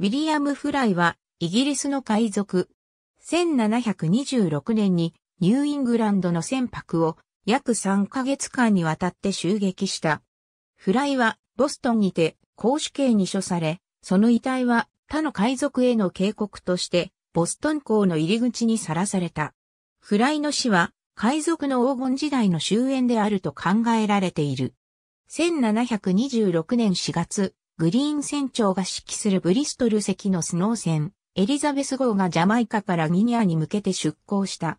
ウィリアム・フライは、イギリスの海賊。1726年に、ニューイングランドの船舶を、約3ヶ月間にわたって襲撃した。フライは、ボストンにて、公主刑に処され、その遺体は、他の海賊への警告として、ボストン港の入り口にさらされた。フライの死は、海賊の黄金時代の終焉であると考えられている。1726年4月、グリーン船長が指揮するブリストル席のスノー船、エリザベス号がジャマイカからギニアに向けて出港した。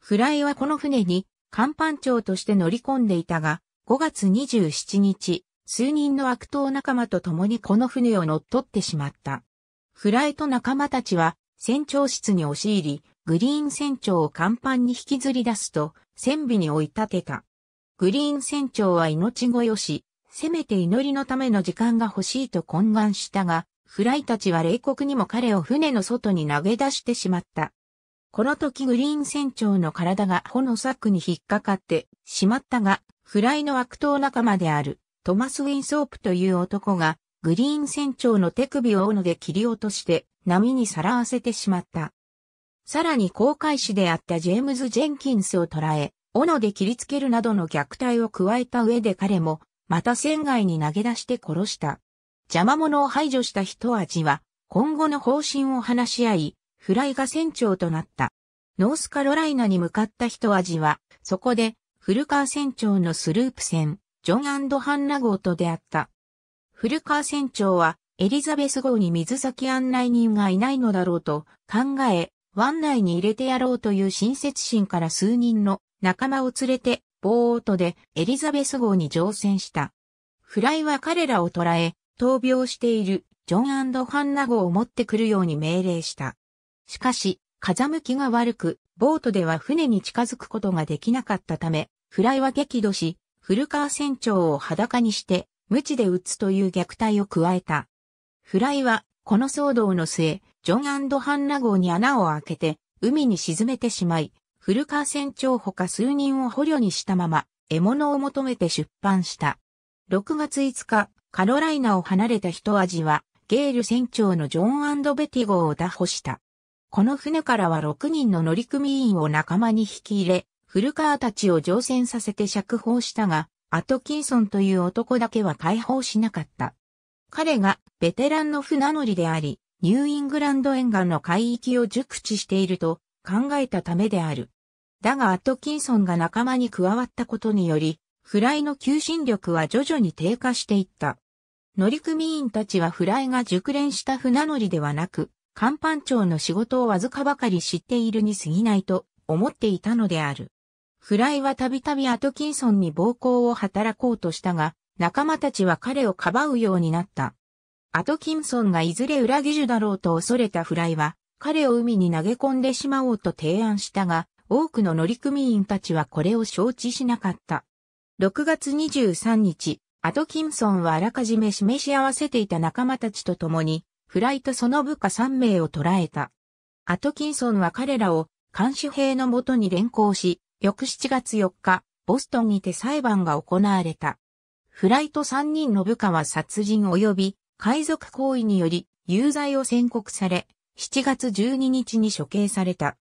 フライはこの船に、甲板長として乗り込んでいたが、5月27日、数人の悪党仲間と共にこの船を乗っ取ってしまった。フライと仲間たちは、船長室に押し入り、グリーン船長を甲板に引きずり出すと、船尾に追い立てた。グリーン船長は命乞いをし、せめて祈りのための時間が欲しいと懇願したが、フライたちは冷酷にも彼を船の外に投げ出してしまった。この時グリーン船長の体が帆の柵に引っかかってしまったが、フライの悪党仲間であるトマス・ウィンソープという男が、グリーン船長の手首を斧で切り落として波にさらわせてしまった。さらに航海士であったジェームズ・ジェンキンスを捕らえ、斧で切りつけるなどの虐待を加えた上で彼もまた船外に投げ出して殺した。邪魔者を排除した一味は、今後の方針を話し合い、フライが船長となった。ノースカロライナに向かった一味は、そこで、古川船長のスループ船、ジョンハンナ号と出会った。古川船長は、エリザベス号に水先案内人がいないのだろうと考え、湾内に入れてやろうという親切心から数人の仲間を連れてボートでエリザベス号に乗船した。フライは彼らを捕らえ、闘病しているジョンハンナ号を持ってくるように命令した。しかし、風向きが悪く、ボートでは船に近づくことができなかったため、フライは激怒し、古川船長を裸にして、無知で撃つという虐待を加えた。フライは、この騒動の末、ジョンハンナ号に穴を開けて、海に沈めてしまい、古川船長ほか数人を捕虜にしたまま、獲物を求めて出版した。6月5日、カロライナを離れた一味は、ゲール船長のジョンベティゴを打破した。この船からは6人の乗組員を仲間に引き入れ、古川たちを乗船させて釈放したが、アトキンソンという男だけは解放しなかった。彼がベテランの船乗りであり、ニューイングランド沿岸の海域を熟知していると考えたためである。だがアトキンソンが仲間に加わったことにより、フライの求心力は徐々に低下していった。乗組員たちはフライが熟練した船乗りではなく、甲板長の仕事をわずかばかり知っているに過ぎないと思っていたのである。フライはたびたびアトキンソンに暴行を働こうとしたが、仲間たちは彼をかばうようになった。アトキンソンがいずれ裏技術だろうと恐れたフライは、彼を海に投げ込んでしまおうと提案したが、多くの乗組員たちはこれを承知しなかった。6月23日、アトキンソンはあらかじめ示し合わせていた仲間たちと共に、フライトその部下3名を捕らえた。アトキンソンは彼らを監視兵のもとに連行し、翌7月4日、ボストンにて裁判が行われた。フライト3人の部下は殺人及び海賊行為により有罪を宣告され、7月12日に処刑された。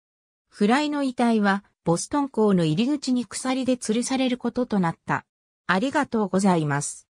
フライの遺体は、ボストン港の入り口に鎖で吊るされることとなった。ありがとうございます。